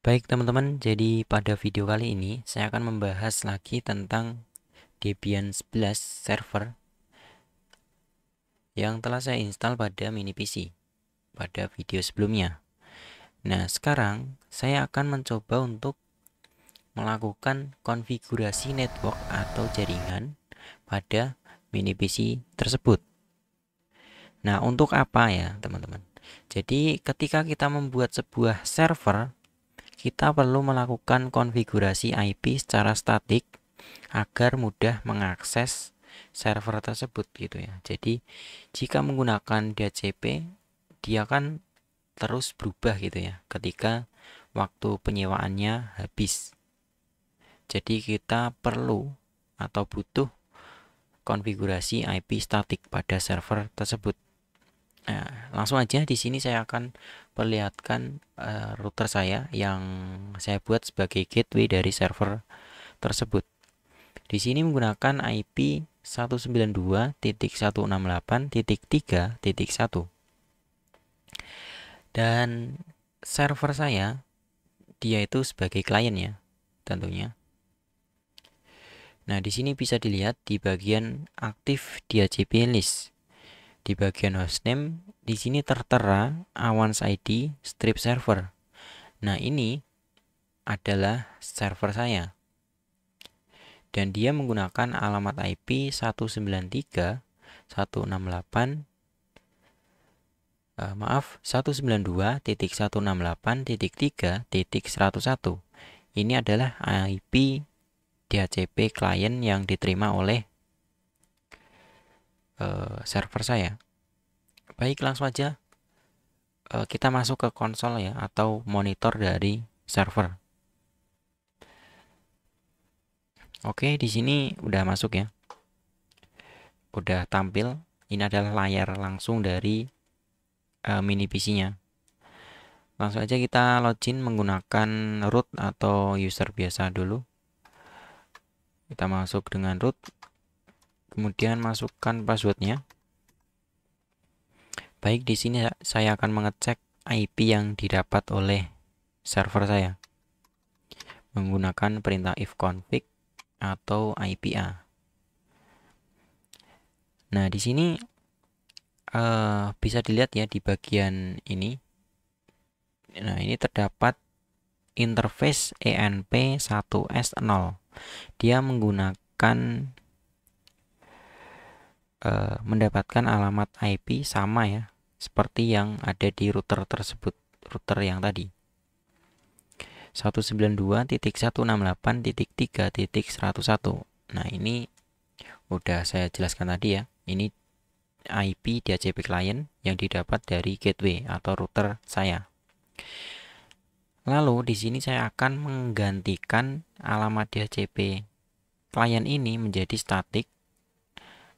Baik teman-teman, jadi pada video kali ini saya akan membahas lagi tentang Debian 11 server yang telah saya install pada mini PC pada video sebelumnya. Nah, sekarang saya akan mencoba untuk melakukan konfigurasi network atau jaringan pada mini PC tersebut. Nah, untuk apa ya, teman-teman? Jadi, ketika kita membuat sebuah server kita perlu melakukan konfigurasi IP secara statik agar mudah mengakses server tersebut gitu ya. Jadi jika menggunakan DHCP dia kan terus berubah gitu ya ketika waktu penyewaannya habis. Jadi kita perlu atau butuh konfigurasi IP statik pada server tersebut. Nah, langsung aja di sini saya akan perlihatkan uh, router saya yang saya buat sebagai gateway dari server tersebut. Di sini menggunakan IP 192.168.3.1 dan server saya dia itu sebagai klien ya tentunya. Nah, di sini bisa dilihat di bagian aktif DHCP list. Di bagian hostname, di sini tertera Awans ID strip server. Nah, ini adalah server saya. Dan dia menggunakan alamat IP 193.168. Eh, maaf 192.168.3.101. Ini adalah IP DHCP klien yang diterima oleh Eh, server saya. Baik, langsung aja eh, kita masuk ke konsol ya atau monitor dari server. Oke, di sini udah masuk ya. Udah tampil. Ini adalah layar langsung dari uh, mini PC-nya. Langsung aja kita login menggunakan root atau user biasa dulu. Kita masuk dengan root kemudian masukkan passwordnya baik di sini saya akan mengecek IP yang didapat oleh server saya menggunakan perintah ifconfig atau IPA nah di sini uh, bisa dilihat ya di bagian ini nah ini terdapat interface ENP1S0 dia menggunakan Eh, mendapatkan alamat IP sama ya seperti yang ada di router tersebut router yang tadi 192.168.3.101 nah ini udah saya jelaskan tadi ya ini IP DHCP client yang didapat dari gateway atau router saya lalu di sini saya akan menggantikan alamat DHCP client ini menjadi static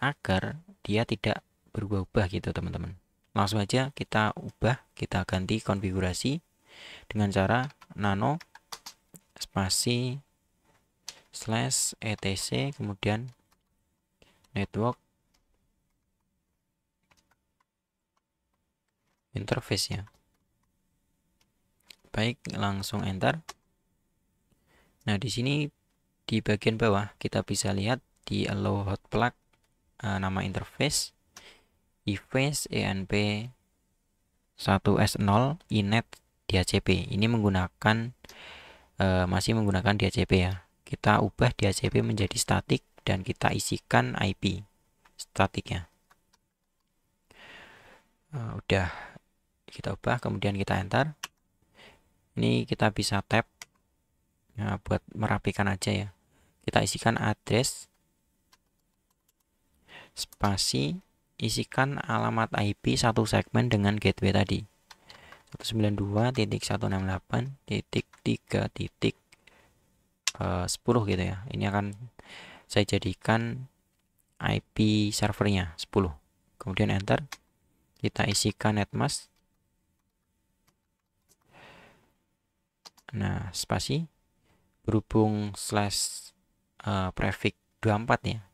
agar dia tidak berubah-ubah gitu teman-teman langsung aja kita ubah kita ganti konfigurasi dengan cara nano spasi slash etc kemudian network interface ya baik langsung enter nah di sini di bagian bawah kita bisa lihat di allow hot plug uh, nama interface device enp 1s0 inet DHCP ini menggunakan uh, masih menggunakan DHCP ya kita ubah DHCP menjadi statik dan kita isikan IP statiknya uh, udah kita ubah kemudian kita enter ini kita bisa tap nah, buat merapikan aja ya kita isikan address spasi isikan alamat IP satu segmen dengan gateway tadi 192.168.3.10 eh, gitu ya ini akan saya jadikan IP servernya 10 kemudian enter kita isikan netmask nah spasi berhubung slash uh, prefix 24 ya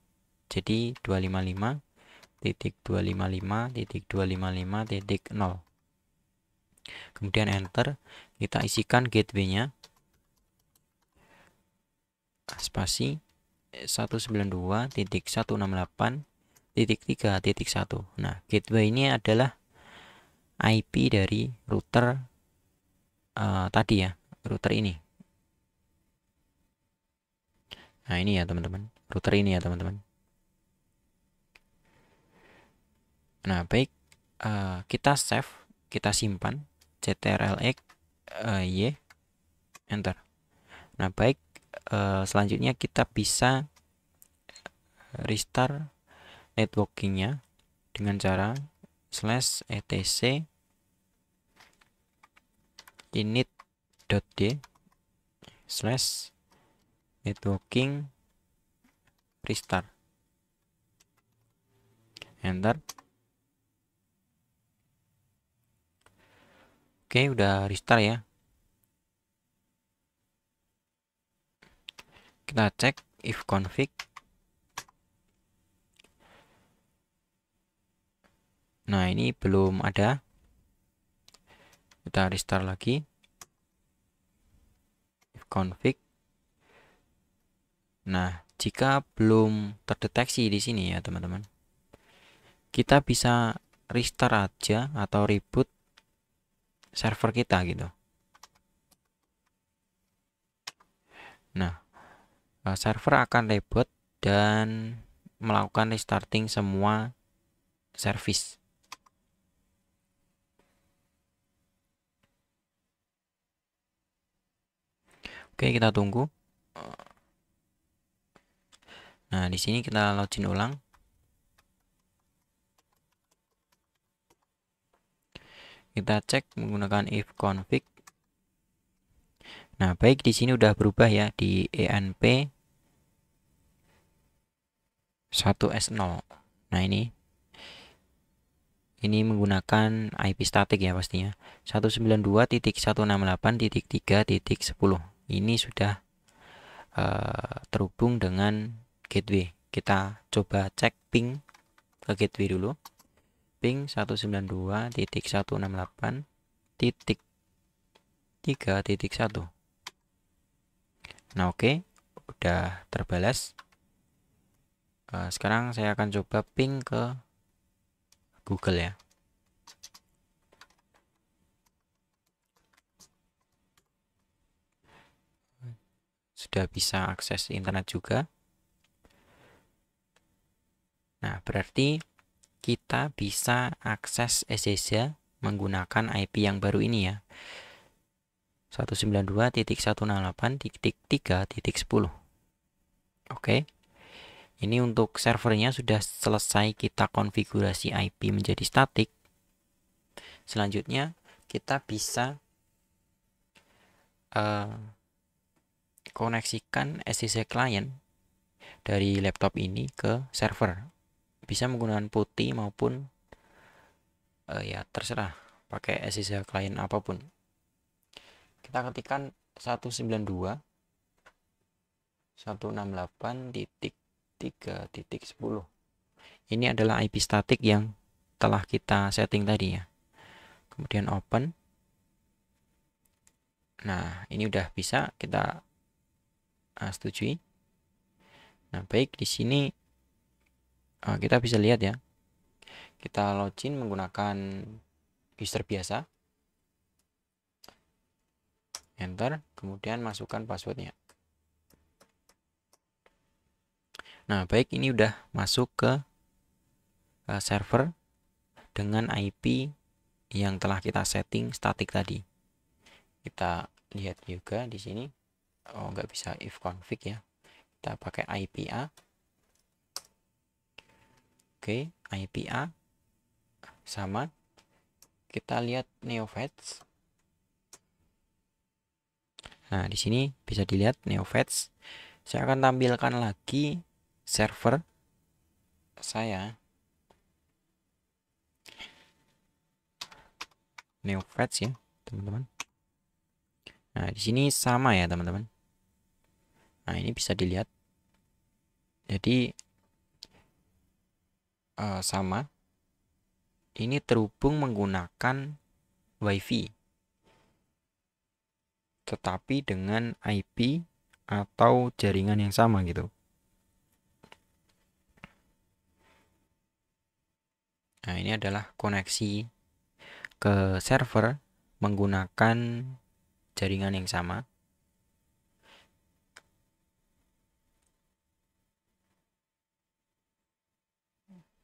jadi 255.255.255.0. kemudian enter kita isikan gateway nya spasi 192.168.3.1. titik 168 titik 3 nah gateway ini adalah IP dari router uh, tadi ya router ini nah ini ya teman-teman router ini ya teman-teman Nah, baik uh, kita save, kita simpan ctrlx uh, eh, y enter. Nah, baik uh, selanjutnya kita bisa restart networkingnya dengan cara slash etc init.d slash networking restart enter Oke, udah restart ya. Kita cek if config. Nah, ini belum ada. Kita restart lagi. If config. Nah, jika belum terdeteksi di sini ya, teman-teman. Kita bisa restart aja atau reboot server kita gitu nah eh, server akan reboot dan melakukan restarting semua service Oke, kita tunggu. Nah, di sini kita login ulang. kita cek menggunakan if config nah baik di sini udah berubah ya di enp 1s0 nah ini ini menggunakan IP statik ya pastinya 192.168.3.10 ini sudah uh, terhubung dengan gateway kita coba cek ping ke gateway dulu ping 192.168.3.1 nah oke okay. udah terbalas eh, sekarang saya akan coba ping ke Google ya sudah bisa akses internet juga. Nah, berarti kita bisa akses SSH menggunakan IP yang baru ini ya. 192.168.3.10. Oke. Ini untuk servernya sudah selesai kita konfigurasi IP menjadi statik. Selanjutnya kita bisa uh, koneksikan SSH client dari laptop ini ke server bisa menggunakan putih maupun uh, ya terserah pakai SSH client apapun kita ketikkan 192 10 ini adalah IP statik yang telah kita setting tadi ya kemudian open nah ini udah bisa kita eh, setujui nah baik di sini uh, kita bisa lihat ya kita login menggunakan user biasa enter kemudian masukkan passwordnya nah baik ini udah masuk ke eh, server dengan IP yang telah kita setting statik tadi. Kita lihat juga di sini. Oh, nggak bisa if config ya. Kita pakai IPA. Oke, okay, IPA sama. Kita lihat Neofets. Nah, di sini bisa dilihat Neofets. Saya akan tampilkan lagi server saya. Neofets ya, teman-teman. Nah, di sini sama ya, teman-teman. Nah, ini bisa dilihat. Jadi uh, sama ini terhubung menggunakan WiFi tetapi dengan IP atau jaringan yang sama gitu. Nah, ini adalah koneksi ke server menggunakan jaringan yang sama.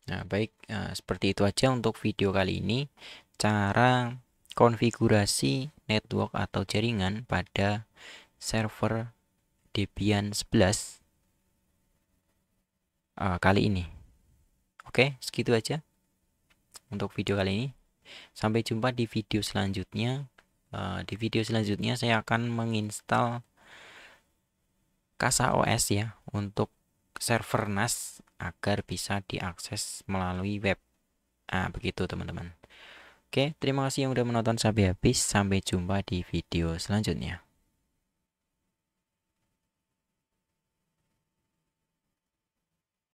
Nah, baik, nah, seperti itu aja untuk video kali ini. Cara konfigurasi network atau jaringan pada server Debian 11 uh, eh, kali ini. Oke, segitu aja untuk video kali ini. Sampai jumpa di video selanjutnya. Uh, di video selanjutnya saya akan menginstal Casa OS ya untuk server NAS agar bisa diakses melalui web. Nah, begitu teman-teman. Oke, terima kasih yang sudah menonton sampai habis. Sampai jumpa di video selanjutnya.